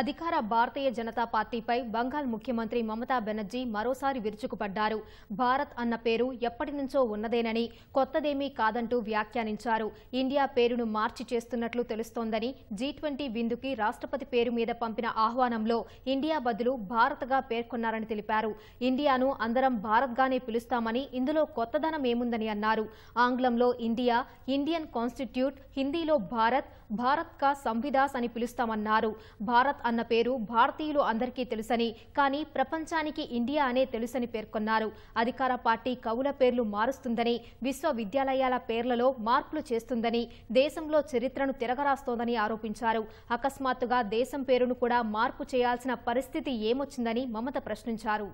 అధికార భారతీయ జనతా పార్టీపై బంగాల్ ముఖ్యమంత్రి మమతా బెనర్జీ మరోసారి విరుచుకుపడ్డారు భారత్ అన్న పేరు ఎప్పటి నుంచో ఉన్నదేనని కొత్తదేమీ కాదంటూ వ్యాఖ్యానించారు ఇండియా పేరును మార్చి చేస్తున్నట్లు తెలుస్తోందని జీ ట్వంటీ విందుకి రాష్ట్రపతి పేరు మీద పంపిన ఆహ్వానంలో ఇండియా బదులు భారత్గా పేర్కొన్నారని తెలిపారు ఇండియాను అందరం భారత్గానే పిలుస్తామని ఇందులో కొత్తదనం ఏముందని అన్నారు ఆంగ్లంలో ఇండియా ఇండియన్ కాన్స్టిట్యూట్ హిందీలో భారత్ భారత్ కా సంవిదాస్ అని పిలుస్తామన్నారు భారత్ అన్న పేరు భారతీయులు అందరికీ తెలుసని కానీ ప్రపంచానికి ఇండియా అనే తెలుసని పేర్కొన్నారు అధికార పార్టీ కవుల పేర్లు మారుస్తుందని విశ్వవిద్యాలయాల పేర్లలో మార్పులు చేస్తుందని దేశంలో చరిత్రను తిరగరాస్తోందని ఆరోపించారు అకస్మాత్తుగా దేశం పేరును కూడా మార్పు చేయాల్సిన పరిస్థితి ఏమొచ్చిందని మమత ప్రశ్నించారు